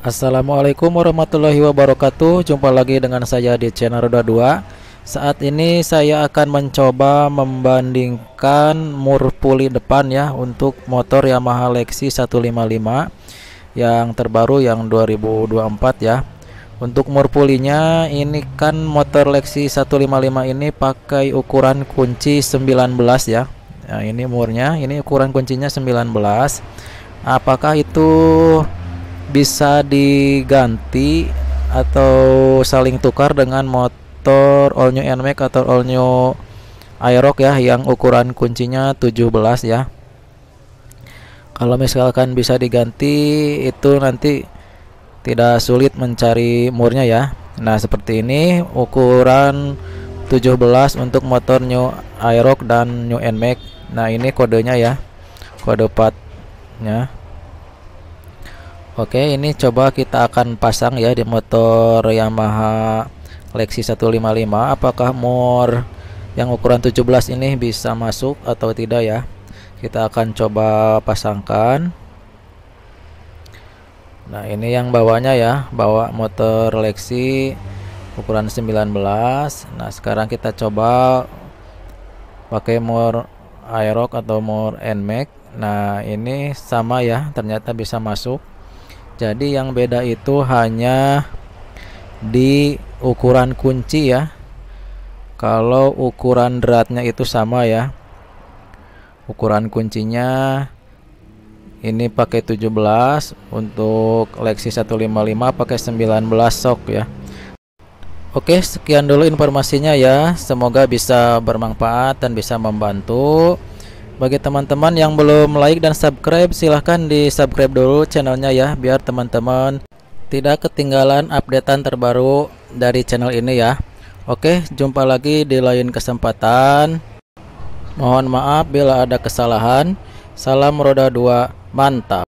Assalamualaikum warahmatullahi wabarakatuh Jumpa lagi dengan saya di channel Roda 2 Saat ini saya akan mencoba membandingkan murpuli depan ya Untuk motor Yamaha Lexi 155 Yang terbaru yang 2024 ya Untuk murpulinya ini kan motor Lexi 155 ini pakai ukuran kunci 19 ya Nah ini murnya, ini ukuran kuncinya 19 Apakah itu bisa diganti atau saling tukar dengan motor all new NMAX atau all new Aerox ya yang ukuran kuncinya 17 ya kalau misalkan bisa diganti itu nanti tidak sulit mencari murnya ya Nah seperti ini ukuran 17 untuk motor New Aerox dan New Nmax nah ini kodenya ya kode 4 nya Oke ini coba kita akan pasang ya di motor Yamaha Lexi 155 apakah mur yang ukuran 17 ini bisa masuk atau tidak ya kita akan coba pasangkan nah ini yang bawahnya ya bawa motor Lexi ukuran 19 nah sekarang kita coba pakai mur Aerox atau mur NMAX nah ini sama ya ternyata bisa masuk jadi yang beda itu hanya di ukuran kunci ya. Kalau ukuran dratnya itu sama ya. Ukuran kuncinya ini pakai 17 untuk Lexi 155 pakai 19 sok ya. Oke, sekian dulu informasinya ya. Semoga bisa bermanfaat dan bisa membantu. Bagi teman-teman yang belum like dan subscribe silahkan di subscribe dulu channelnya ya Biar teman-teman tidak ketinggalan updatean terbaru dari channel ini ya Oke jumpa lagi di lain kesempatan Mohon maaf bila ada kesalahan Salam Roda 2 mantap